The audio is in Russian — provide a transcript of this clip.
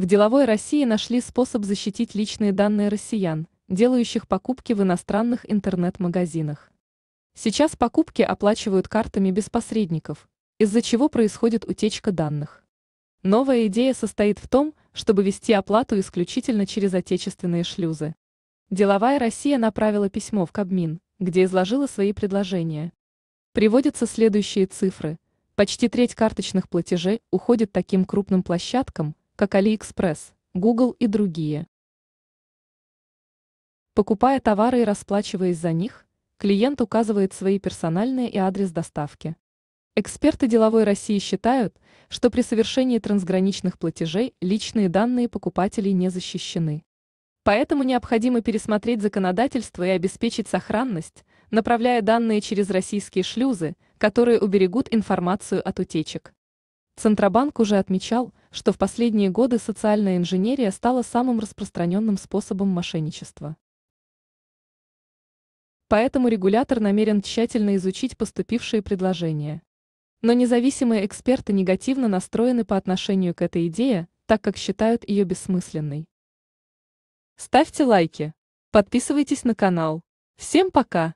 В деловой России нашли способ защитить личные данные россиян, делающих покупки в иностранных интернет-магазинах. Сейчас покупки оплачивают картами без посредников, из-за чего происходит утечка данных. Новая идея состоит в том, чтобы вести оплату исключительно через отечественные шлюзы. Деловая Россия направила письмо в Кабмин, где изложила свои предложения. Приводятся следующие цифры. Почти треть карточных платежей уходит таким крупным площадкам, как AliExpress, Google и другие. Покупая товары и расплачиваясь за них, клиент указывает свои персональные и адрес доставки. Эксперты деловой России считают, что при совершении трансграничных платежей личные данные покупателей не защищены. Поэтому необходимо пересмотреть законодательство и обеспечить сохранность, направляя данные через российские шлюзы, которые уберегут информацию от утечек. Центробанк уже отмечал, что в последние годы социальная инженерия стала самым распространенным способом мошенничества. Поэтому регулятор намерен тщательно изучить поступившие предложения. Но независимые эксперты негативно настроены по отношению к этой идее, так как считают ее бессмысленной. Ставьте лайки, подписывайтесь на канал. Всем пока!